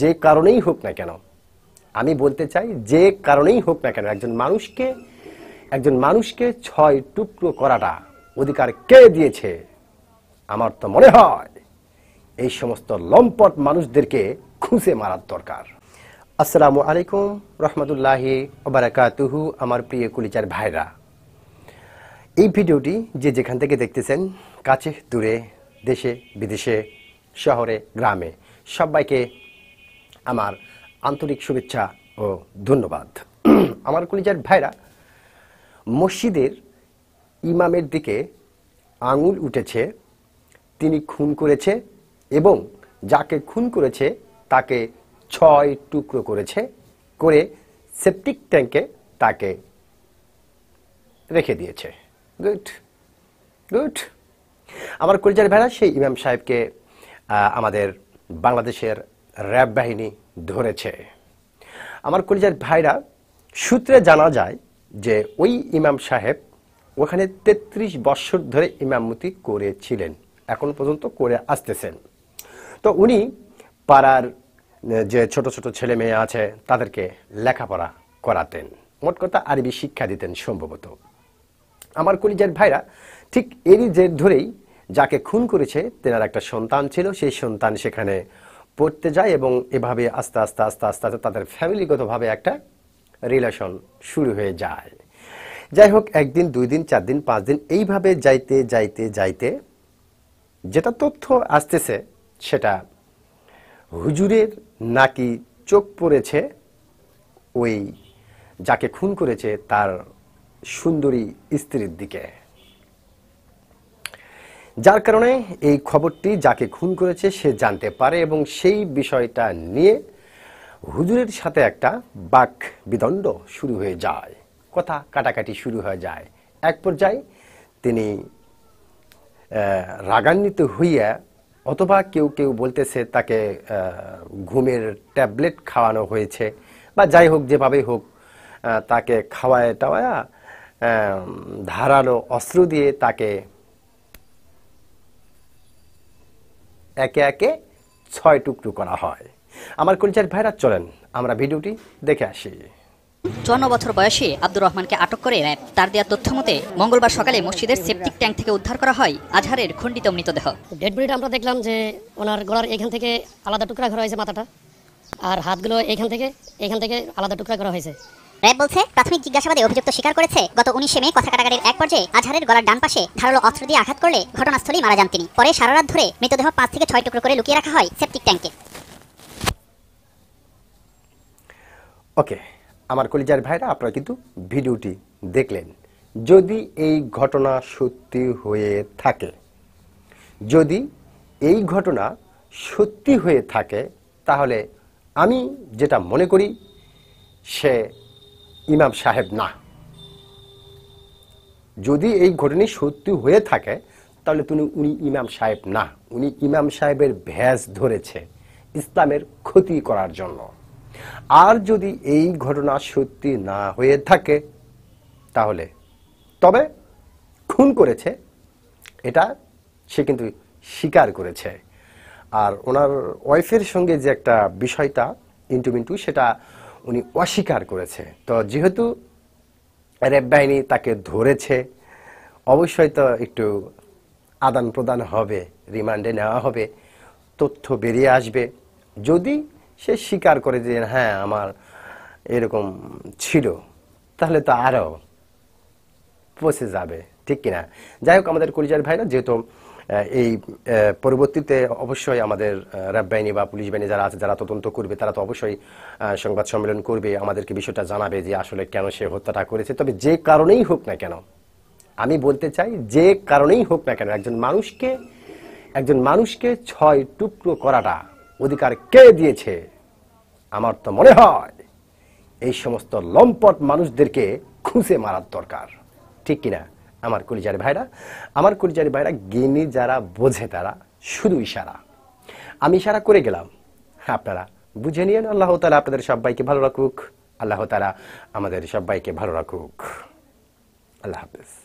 যে কারণেই হোক না কেন আমি বলতে চাই যে কারণেই হোক না কেন একজন মানুষকে একজন মানুষকে ছয় টুকরো করাটা অধিকার কে দিয়েছে আমার তো মনে হয় এই সমস্ত লম্পট মানুষদেরকে খুঁজে মারার দরকার আসসালামু আলাইকুম রহমতুল্লাহি ওবরাকাতুহু আমার প্রিয় কুলিচার ভাইরা এই ভিডিওটি যে যেখান থেকে দেখতেছেন কাছে দূরে দেশে বিদেশে শহরে গ্রামে সবাইকে আমার আন্তরিক শুভেচ্ছা ও ধন্যবাদ আমার কলিজার ভাইরা মসজিদের ইমামের দিকে আঙুল উঠেছে তিনি খুন করেছে এবং যাকে খুন করেছে তাকে ছয় টুকরো করেছে করে সেপটিক ট্যাঙ্কে তাকে রেখে দিয়েছে গুড গুড আমার কলিজার ভাইরা সেই ইমাম সাহেবকে আমাদের বাংলাদেশের র্যাব বাহিনী ধরেছে আমার কলিজার ভাইরা সূত্রে জানা যায় যে ওই ইমাম সাহেব ওখানে ৩৩ বৎসর ধরে ইমামতি করেছিলেন এখন পর্যন্ত করে আসতেছেন তো উনি পাড়ার যে ছোট ছোট ছেলে মেয়ে আছে তাদেরকে লেখাপড়া করাতেন মোট কথা আরবি শিক্ষা দিতেন সম্ভবত আমার কলিজার ভাইরা ঠিক এরই জের ধরেই যাকে খুন করেছে তেনার একটা সন্তান ছিল সেই সন্তান সেখানে পড়তে যায় এবং এভাবে আস্তে আস্তে আস্তে আস্তে আস্তে তাদের ফ্যামিলিগতভাবে একটা রিলেশন শুরু হয়ে যায় যাই হোক একদিন দুই দিন চার দিন পাঁচ দিন এইভাবে যাইতে যাইতে যাইতে যেটা তথ্য আসতেছে সেটা হুজুরের নাকি চোখ পড়েছে ওই যাকে খুন করেছে তার সুন্দরী স্ত্রীর দিকে যার কারণে এই খবরটি যাকে খুন করেছে সে জানতে পারে এবং সেই বিষয়টা নিয়ে হুজুরের সাথে একটা বাক বিদণ্ড শুরু হয়ে যায় কথা কাটাকাটি শুরু হয়ে যায় এক পর্যায়ে তিনি রাগান্বিত হইয়া অথবা কেউ কেউ বলতেছে তাকে ঘুমের ট্যাবলেট খাওয়ানো হয়েছে বা যাই হোক যেভাবেই হোক তাকে খাওয়ায় টাওয়ায়া ধারালো অস্ত্র দিয়ে তাকে একে একে ছয় টুকরো করা হয় আমার কলচার ভাইরা চলেন আমরা ভিডিওটি দেখে আসি চুয়ান্ন বছর বয়সে আব্দুর রহমানকে আটক করে র্যাব তার দেওয়া তথ্য মতে মঙ্গলবার সকালে মসজিদের সেপ্টিক ট্যাঙ্ক থেকে উদ্ধার করা হয় আজহারের খণ্ডিত মৃতদেহ ডেড আমরা দেখলাম যে ওনার গলার এখান থেকে আলাদা টুকরা করা হয়েছে মাথাটা আর হাতগুলো এখান থেকে এখান থেকে আলাদা টুকরা করা হয়েছে র্যাব বলছে প্রাথমিক জিজ্ঞাসাবাদে অভিযুক্ত স্বীকার করেছে গত উনিশে মে কথা কাটাকাটির এক পর্যায়ে আজহারের গলার ডান পাশে ধারালো অস্ত্র দিয়ে আঘাত করলে ঘটনাস্থলেই মারা যান তিনি পরে সারা রাত ধরে মৃতদেহ পাঁচ থেকে ছয় টুকরো করে লুকিয়ে রাখা হয় সেপটিক ট্যাঙ্কে ওকে আমার কলিজার ভাইরা আপনারা কিন্তু ভিডিওটি দেখলেন যদি এই ঘটনা সত্যি হয়ে থাকে যদি এই ঘটনা সত্যি হয়ে থাকে তাহলে আমি যেটা মনে করি সে ইমাম সাহেব না যদি এই ঘটনা সত্যি হয়ে থাকে তাহলে তুমি উনি ইমাম সাহেব না উনি ইমাম সাহেবের ভ্যাস ধরেছে ইসলামের ক্ষতি করার জন্য আর যদি এই ঘটনা সত্যি না হয়ে থাকে তাহলে তবে খুন করেছে এটা সে কিন্তু স্বীকার করেছে আর ওনার ওয়াইফের সঙ্গে যে একটা বিষয়টা ইন্টু মিন্টু সেটা উনি অস্বীকার করেছে তো যেহেতু র্যাব বাহিনী তাকে ধরেছে অবশ্যই তো একটু আদান প্রদান হবে রিমান্ডে নেওয়া হবে তথ্য বেরিয়ে আসবে যদি সে স্বীকার করে যে হ্যাঁ আমার এরকম ছিল তাহলে তো আরও পৌঁছে যাবে ঠিক কিনা যাই হোক আমাদের কলিজার ভাইরা যেহেতু এই পরবর্তীতে অবশ্যই আমাদের র্যাব বাহিনী বা পুলিশ বাহিনী যারা আছে যারা তদন্ত করবে তারা তো অবশ্যই সংবাদ সম্মেলন করবে আমাদেরকে বিষয়টা জানাবে যে আসলে কেন সে হত্যাটা করেছে তবে যে কারণেই হোক না কেন আমি বলতে চাই যে কারণেই হোক না কেন একজন মানুষকে একজন মানুষকে ছয় টুকরো করাটা অধিকার কে দিয়েছে আমার তো মনে হয় এই সমস্ত লম্পট মানুষদেরকে খুঁজে মারার দরকার ঠিক কিনা আমার কলিজারি ভাইরা আমার কলিজারি ভাইরা গিনি যারা বোঝে তারা শুধু ইশারা আমি ইশারা করে গেলাম আপনারা বুঝে নিয়েন আল্লাহ তালা আপনাদের সবাইকে ভালো রাখুক আল্লাহ তালা আমাদের সবাইকে ভালো রাখুক আল্লাহ হাফেজ